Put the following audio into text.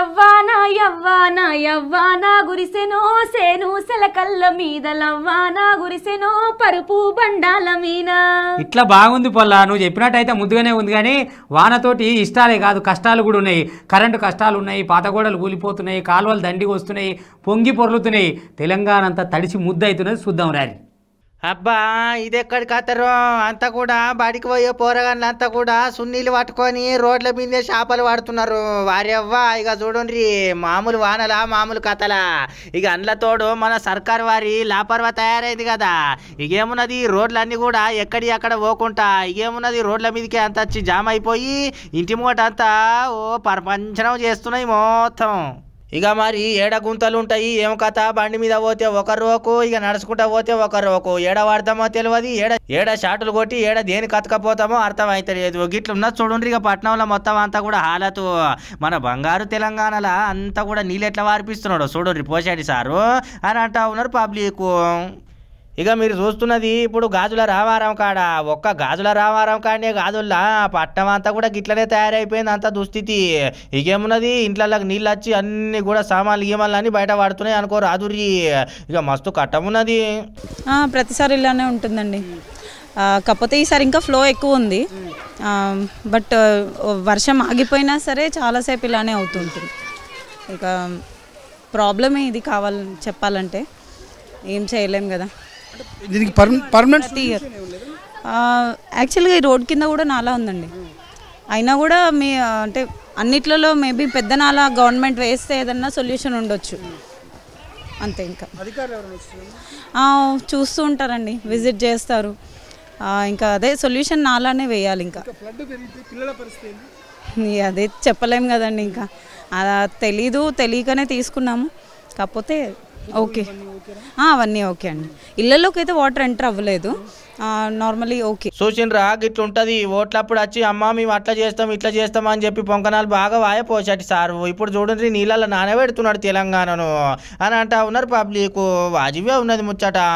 యవ్వానా యవ్వానా యవ్వానా గురిసెనో సేను సెలకల్ల మీద లవ్వానా గురిసెనో పరుపు బండాల మీద ఇట్లా బాగుంది పొల్ల నువ్వు చెప్పినట్టయితే ముద్దుగానే ఉంది కానీ వానతోటి ఇష్టాలే కాదు కష్టాలు కూడా ఉన్నాయి కరెంటు కష్టాలు ఉన్నాయి పాతగోడలు కూలిపోతున్నాయి కాలువలు దండిగా వస్తున్నాయి పొంగి పొరులుతున్నాయి తెలంగాణ అంతా తడిచి ముద్దు అవుతున్నది చూద్దాం రారి అబ్బా ఇది ఇదెక్కడి కథరో అంతా కూడా బడికి పోయే పోరగాళ్ళు అంతా కూడా సున్నీలు పట్టుకొని రోడ్ల మీదే చేపలు పడుతున్నారు వారెవ్వ ఇక చూడండి మామూలు వానలా మామూలు కథలా ఇక అండ్ల తోడు మన సర్కార్ వారి లాపర్వా తయారైంది కదా ఇకేమున్నది రోడ్లన్నీ కూడా ఎక్కడి అక్కడ పోకుండా ఇకేమున్నది రోడ్ల మీదకి అంత వచ్చి జామ్ అయిపోయి ఇంటి మూట అంతా ఓ ప్రపంచనం చేస్తున్నాయి మొత్తం ఇక మరి ఏడ గుంతలు ఉంటాయి ఏం కథ బండి మీద పోతే ఒక రోకు ఇక నడుచుకుంటా పోతే ఒక రోకు ఏడ పడతామో తెలియదు ఏడ ఏడ షాటులు కొట్టి ఏడ దేని కతకపోతామో అర్థం గిట్ల గిట్లున్న చూడండి ఇక పట్టణంలో మొత్తం అంతా కూడా హాలతు మన బంగారు తెలంగాణలో అంతా కూడా నీళ్ళు ఎట్లా వారిపిస్తున్నాడు చూడండి పోసాడి సారు అని అంటా ఉన్నారు పబ్లిక్ ఇక మీరు చూస్తున్నది ఇప్పుడు గాజుల రావారం కాడ ఒక్క గాజుల రావారం కాడనే గాజుల్లా పట్టణం అంతా కూడా గిట్లనే తయారైపోయింది అంత దుస్థితి ఇకేమున్నది ఇంట్లోకి నీళ్ళు వచ్చి అన్ని కూడా సామాన్లు గీమాలు అని బయట పడుతున్నాయి అనుకో రాదురి ఇక మస్తు కట్టమున్నది ప్రతిసారి ఇలానే ఉంటుందండి కాకపోతే ఈసారి ఇంకా ఫ్లో ఎక్కువ ఉంది బట్ వర్షం ఆగిపోయినా సరే చాలాసేపు ఇలానే అవుతుంటుంది ఇక ప్రాబ్లమే ఇది కావాలని చెప్పాలంటే ఏం చేయలేం కదా దీనికి పర్మనెంట్ యాక్చువల్గా ఈ రోడ్ కింద కూడా నాలా ఉందండి అయినా కూడా మీ అంటే అన్నిట్లలో మేబీ పెద్ద నాలా గవర్నమెంట్ వేస్తే ఏదన్నా సొల్యూషన్ ఉండొచ్చు అంతే ఇంకా చూస్తూ ఉంటారండి విజిట్ చేస్తారు ఇంకా అదే సొల్యూషన్ నాలానే వేయాలి ఇంకా అదే చెప్పలేము కదండి ఇంకా తెలీదు తెలియకనే తీసుకున్నాము కాకపోతే ఓకే అవన్నీ ఓకే అండి ఇళ్లలోకి అయితే వాటర్ ఎంటర్ అవ్వలేదు నార్మలీ ఓకే చూసిండ్రా ఇట్లా ఉంటుంది ఓట్లప్పుడు వచ్చి అమ్మ మేము అట్లా చేస్తాం ఇట్లా చేస్తాం అని చెప్పి పొంకనాలు బాగా వాయపోసాటి సార్ ఇప్పుడు చూడండి నీళ్ళల్లో నానబెడుతున్నాడు తెలంగాణను అని అంటా ఉన్నారు పబ్లిక్ వాజివే ఉన్నది ముచ్చట